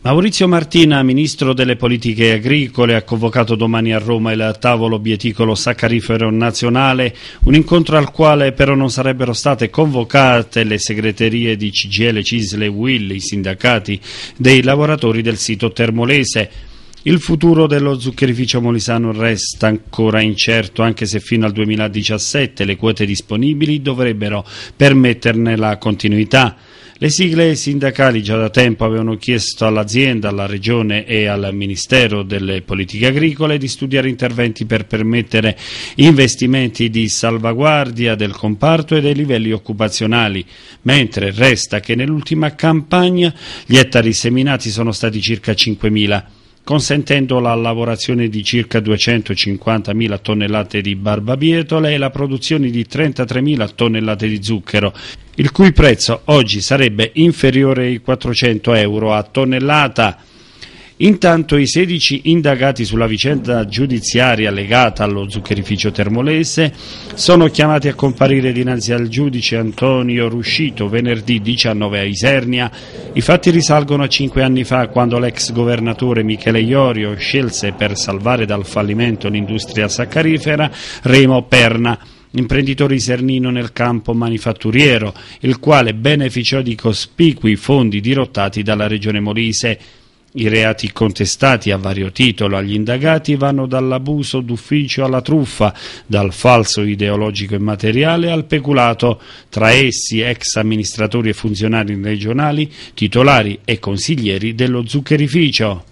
Maurizio Martina, ministro delle politiche agricole, ha convocato domani a Roma il tavolo bieticolo saccarifero nazionale, un incontro al quale però non sarebbero state convocate le segreterie di CGL, Cisle, e Will, i sindacati dei lavoratori del sito termolese. Il futuro dello zuccherificio molisano resta ancora incerto anche se fino al 2017 le quote disponibili dovrebbero permetterne la continuità. Le sigle sindacali già da tempo avevano chiesto all'azienda, alla regione e al Ministero delle Politiche Agricole di studiare interventi per permettere investimenti di salvaguardia del comparto e dei livelli occupazionali, mentre resta che nell'ultima campagna gli ettari seminati sono stati circa 5.000 consentendo la lavorazione di circa 250.000 tonnellate di barbabietole e la produzione di 33.000 tonnellate di zucchero, il cui prezzo oggi sarebbe inferiore ai 400 euro a tonnellata Intanto i 16 indagati sulla vicenda giudiziaria legata allo zuccherificio termolese sono chiamati a comparire dinanzi al giudice Antonio Ruscito venerdì 19 a Isernia. I fatti risalgono a cinque anni fa quando l'ex governatore Michele Iorio scelse per salvare dal fallimento l'industria saccarifera Remo Perna imprenditore isernino nel campo manifatturiero, il quale beneficiò di cospicui fondi dirottati dalla regione Molise. I reati contestati a vario titolo agli indagati vanno dall'abuso d'ufficio alla truffa, dal falso ideologico e materiale al peculato, tra essi ex amministratori e funzionari regionali, titolari e consiglieri dello zuccherificio.